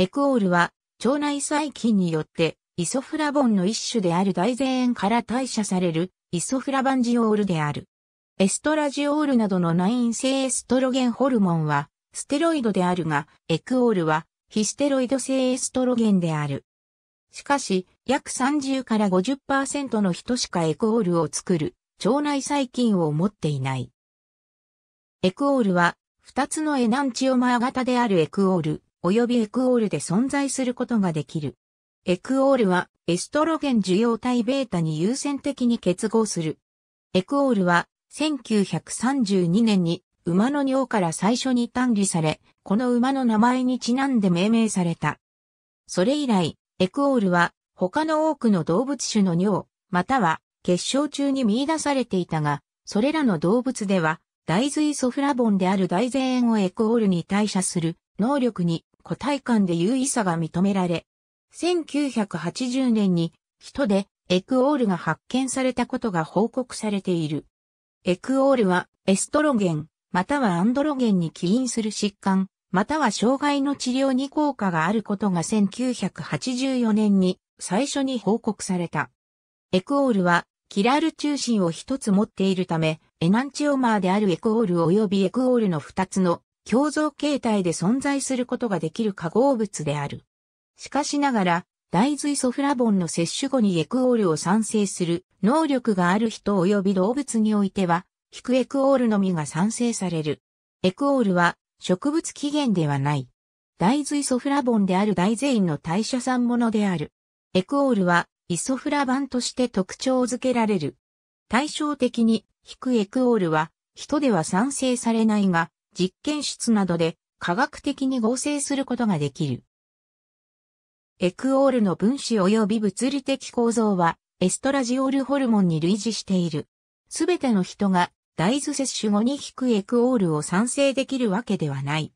エクオールは、腸内細菌によって、イソフラボンの一種である大前炎から代謝される、イソフラバンジオールである。エストラジオールなどのナイン性エストロゲンホルモンは、ステロイドであるが、エクオールは、ヒステロイド性エストロゲンである。しかし、約30から50%の人しかエクオールを作る、腸内細菌を持っていない。エクオールは、2つのエナンチオマー型であるエクオール、及びエクオールで存在することができる。エクオールはエストロゲン受容体ベータに優先的に結合する。エクオールは1932年に馬の尿から最初に単理され、この馬の名前にちなんで命名された。それ以来、エクオールは他の多くの動物種の尿、または結晶中に見出されていたが、それらの動物では、大髄ソフラボンである大前塩をエクオールに代謝する能力に個体間で優位さが認められ、1980年に人でエクオールが発見されたことが報告されている。エクオールはエストロゲン、またはアンドロゲンに起因する疾患、または障害の治療に効果があることが1984年に最初に報告された。エクオールはキラール中心を一つ持っているため、エナンチオマーであるエクオール及びエクオールの二つの共造形態で存在することができる化合物である。しかしながら、大豆イソフラボンの摂取後にエクオールを産生する能力がある人及び動物においては、非クエクオールのみが産生される。エクオールは植物起源ではない。大豆イソフラボンである大ゼイの代謝産物である。エクオールはイソフラバンとして特徴づけられる。対照的に、非クエクオールは、人では産生されないが、実験室などで科学的に合成することができる。エクオールの分子及び物理的構造はエストラジオールホルモンに類似している。すべての人が大豆摂取後に引くエクオールを産生できるわけではない。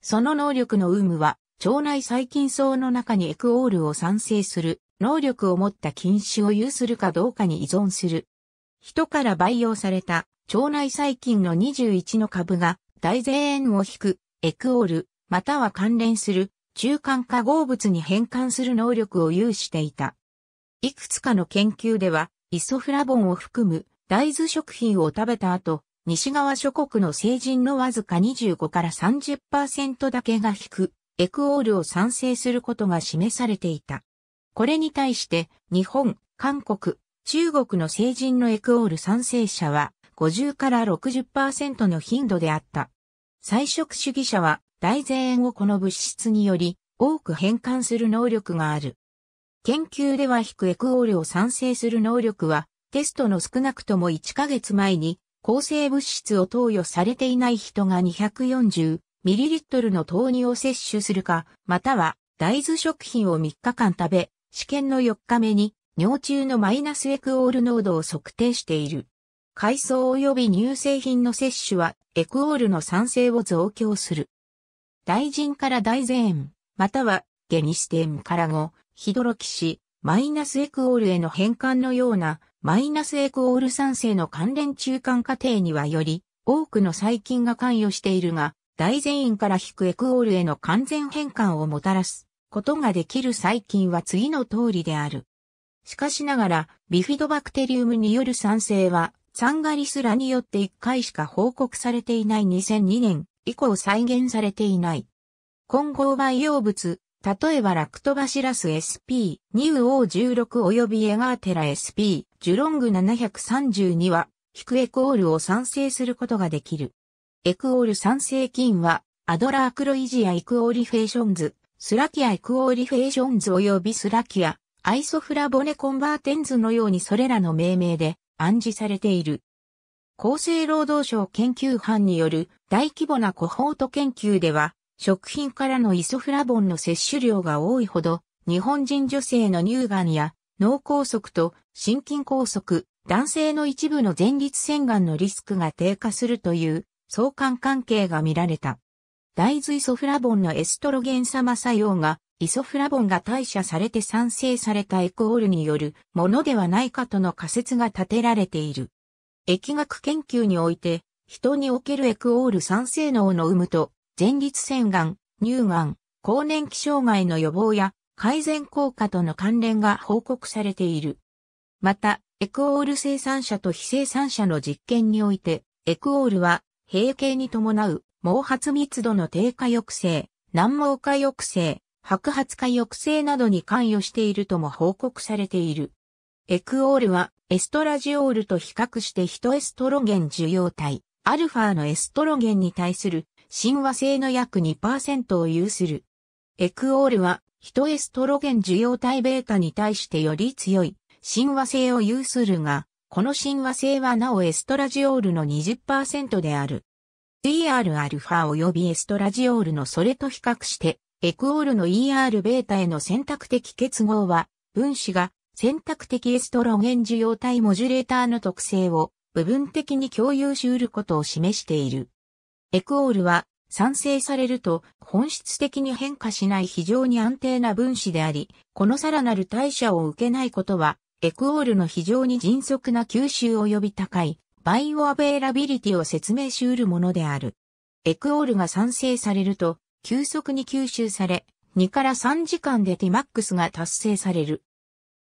その能力の有無は腸内細菌層の中にエクオールを産生する能力を持った菌種を有するかどうかに依存する。人から培養された腸内細菌の21の株が大前円を引く、エクオール、または関連する、中間化合物に変換する能力を有していた。いくつかの研究では、イソフラボンを含む大豆食品を食べた後、西側諸国の成人のわずか25から30%だけが引く、エクオールを賛成することが示されていた。これに対して、日本、韓国、中国の成人のエクオール賛成者は、50から60%の頻度であった。菜食主義者は大前円をこの物質により多く変換する能力がある。研究では引くエクオールを産生する能力はテストの少なくとも1ヶ月前に抗生物質を投与されていない人が 240ml の豆乳を摂取するか、または大豆食品を3日間食べ、試験の4日目に尿中のマイナスエクオール濃度を測定している。海藻及び乳製品の摂取は、エクオールの酸性を増強する。大腎から大善、または、ゲニステンから後、ヒドロキシ、マイナスエクオールへの変換のような、マイナスエクオール酸性の関連中間過程にはより、多くの細菌が関与しているが、大善因から引くエクオールへの完全変換をもたらすことができる細菌は次の通りである。しかしながら、ビフィドバクテリウムによる酸性はサンガリスらによって1回しか報告されていない2002年以降再現されていない。混合培養物、例えばラクトバシラス SP、ニウ O16 及びエガーテラ SP、ジュロング732は、ヒクエコールを産生することができる。エクオール酸性菌は、アドラークロイジアイクオーリフェーションズ、スラキアイクオーリフェーションズ及びスラキア、アイソフラボネコンバーテンズのようにそれらの命名で、暗示されている。厚生労働省研究班による大規模なコホート研究では、食品からのイソフラボンの摂取量が多いほど、日本人女性の乳がんや脳梗塞と心筋梗塞、男性の一部の前立腺がんのリスクが低下するという相関関係が見られた。大豆イソフラボンのエストロゲン様作用がイソフラボンが代謝されて産生されたエクオールによるものではないかとの仮説が立てられている。疫学研究において、人におけるエクオール酸性能の有無と、前立腺がん、乳がん、更年期障害の予防や改善効果との関連が報告されている。また、エクオール生産者と非生産者の実験において、エクオールは、閉経に伴う毛髪密度の低下抑制、難毛化抑制、白髪化抑制などに関与しているとも報告されている。エクオールはエストラジオールと比較してヒトエストロゲン受容体、アルファのエストロゲンに対する親和性の約2%を有する。エクオールはヒトエストロゲン受容体ベータに対してより強い親和性を有するが、この親和性はなおエストラジオールの20%である。t r アルファ及びエストラジオールのそれと比較してエクオールの ER β への選択的結合は、分子が選択的エストロゲン受容体モジュレーターの特性を部分的に共有し得ることを示している。エクオールは賛成されると本質的に変化しない非常に安定な分子であり、このさらなる代謝を受けないことは、エクオールの非常に迅速な吸収及び高い、バイオアベイラビリティを説明し得るものである。エクオールが賛成されると、急速に吸収され、2から3時間で Tmax が達成される。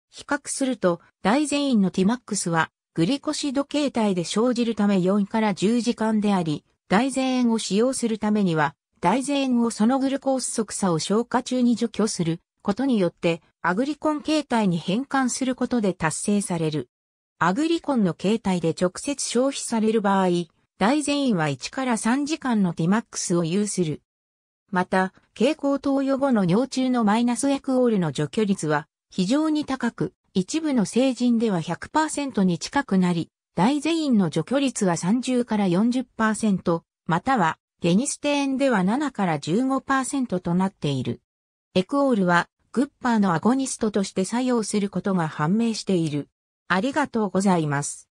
比較すると、大全員の Tmax は、グリコシド形態で生じるため4から10時間であり、大全円を使用するためには、大全円をそのグルコース速さを消化中に除去することによって、アグリコン形態に変換することで達成される。アグリコンの形態で直接消費される場合、大全院は1から3時間の Tmax を有する。また、蛍光投与後の尿中のマイナスエクオールの除去率は非常に高く、一部の成人では100%に近くなり、大全員の除去率は30から40%、またはゲニステーンでは7から15%となっている。エクオールはグッパーのアゴニストとして作用することが判明している。ありがとうございます。